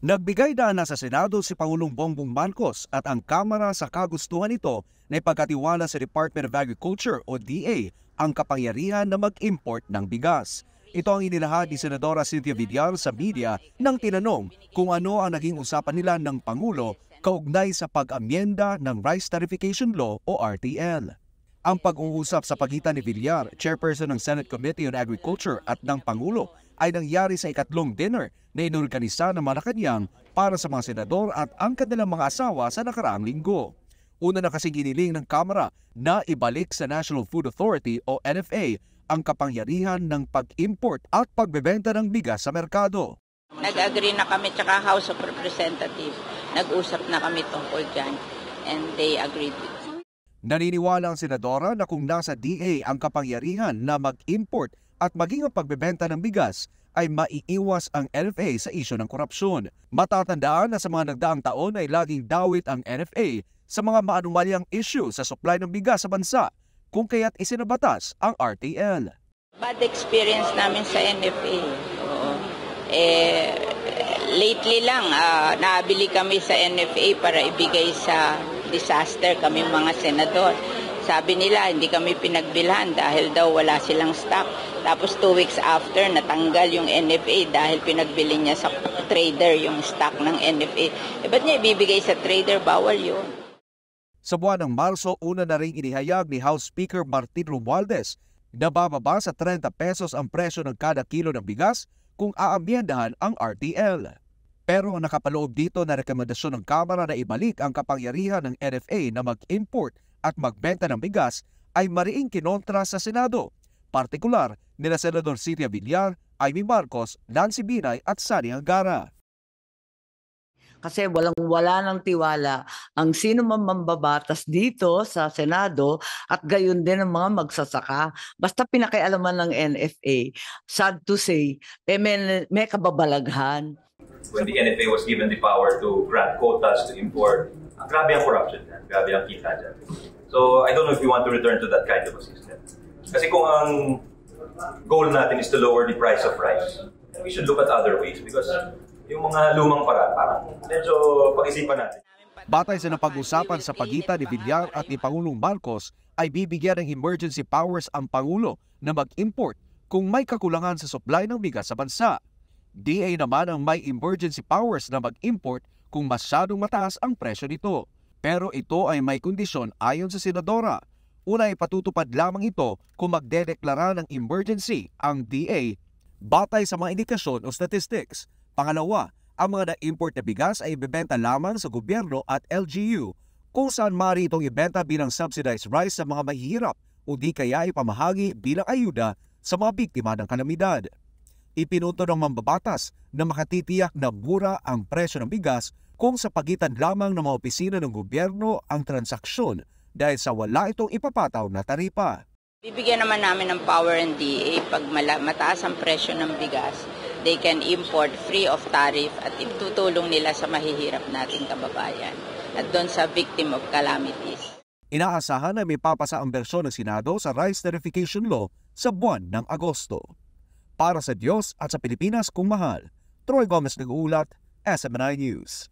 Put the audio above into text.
Nagbigay dana sa Senado si Pangulong Bongbong Marcos at ang Kamara sa kagustuhan nito na ipagkatiwala sa Department of Agriculture o DA ang kapangyarihan na mag-import ng bigas. Ito ang inilahad ni Senadora Cynthia Villar sa media nang tinanong kung ano ang naging usapan nila ng Pangulo kaugnay sa pag-amyenda ng Rice Tarification Law o RTL. Ang pag-uusap sa pagitan ni Villar, chairperson ng Senate Committee on Agriculture at ng Pangulo ay nangyari sa ikatlong dinner na inorganisa ng Malacanang para sa mga senador at ang kanilang mga asawa sa nakaraang linggo. Una na kasi giniling ng kamera na ibalik sa National Food Authority o NFA ang kapangyarihan ng pag-import at pagbebenta ng bigas sa merkado. Nag-agree na kami tsaka House of Representatives. Nag-usap na kami tungkol dyan and they agreed with Naniniwala ang senadora na kung nasa DA ang kapangyarihan na mag-import at maging ang pagbebenta ng bigas ay maiiwas ang NFA sa isyo ng korupsyon. Matatandaan na sa mga nagdaang taon ay laging dawit ang NFA sa mga maanumalyang issue sa supply ng bigas sa bansa kung kaya't isinabatas ang RTL. Bad experience namin sa NFA. Oo. Eh, lately lang, uh, naabili kami sa NFA para ibigay sa disaster kami mga senador. Sabi nila, hindi kami pinagbilhan dahil daw wala silang stock. Tapos two weeks after, natanggal yung NFA dahil pinagbili niya sa trader yung stock ng NFA. E eh, ba't niya ibibigay sa trader? Bawal yun. Sa buwan ng Marso, una na rin inihayag ni House Speaker Martin Romualdez na bababa sa 30 pesos ang presyo ng kada kilo ng bigas kung aamyendahan ang RTL. Pero nakapaloob dito na rekomendasyon ng Kamara na ibalik ang kapangyarihan ng NFA na mag-import at magbenta ng bigas ay mariing kinontra sa Senado, partikular nila Senador Siria Villar, Amy Marcos, Nancy Binay at Sani Angara kasi walang wala ng tiwala ang sino man mambabatas dito sa Senado at gayon din ang mga magsasaka. Basta pinakialaman ng NFA, sad to say, eh may, may kababalaghan when the NFA was given the power to grant quotas to import, uh, grabe ang corruption dyan, grabe ang kita dyan. So I don't know if we want to return to that kind of a system. Kasi kung ang goal natin is to lower the price of rice, we should look at other ways because yung mga lumang para, parang medyo pag-isipan natin. Batay sa napag-usapan sa pagitan ni Villar at ni Pangulong Marcos, ay bibigyan ng emergency powers ang Pangulo na mag-import kung may kakulangan sa supply ng bigas sa bansa. DA naman ang may emergency powers na mag-import kung masyadong mataas ang presyo nito. Pero ito ay may kondisyon ayon sa senadora. Una ay patutupad lamang ito kung magdedeklara ng emergency ang DA batay sa mga indikasyon o statistics. Pangalawa, ang mga na-import na bigas ay ibebenta lamang sa gobyerno at LGU kung saan maaari itong ibenta bilang subsidized rice sa mga mahihirap o di kaya ipamahagi bilang ayuda sa mga biktima ng kalamidad ipinuto ng mambabatas na makatitiyak na mura ang presyo ng bigas kung sa pagitan lamang ng mga opisina ng gobyerno ang transaksyon dahil sa wala itong ipapataw na taripa. Bibigyan naman namin ng power and DA pag mataas ang presyo ng bigas, they can import free of tariff at itutulong nila sa mahihirap nating kababayan at doon sa victim of calamities. Inaasahan na may papasa ang bersyon ng Senado sa Rice Verification Law sa buwan ng Agosto para sa Diyos at sa Pilipinas kung mahal. Troy Gomez nag-uulat, SMNI News.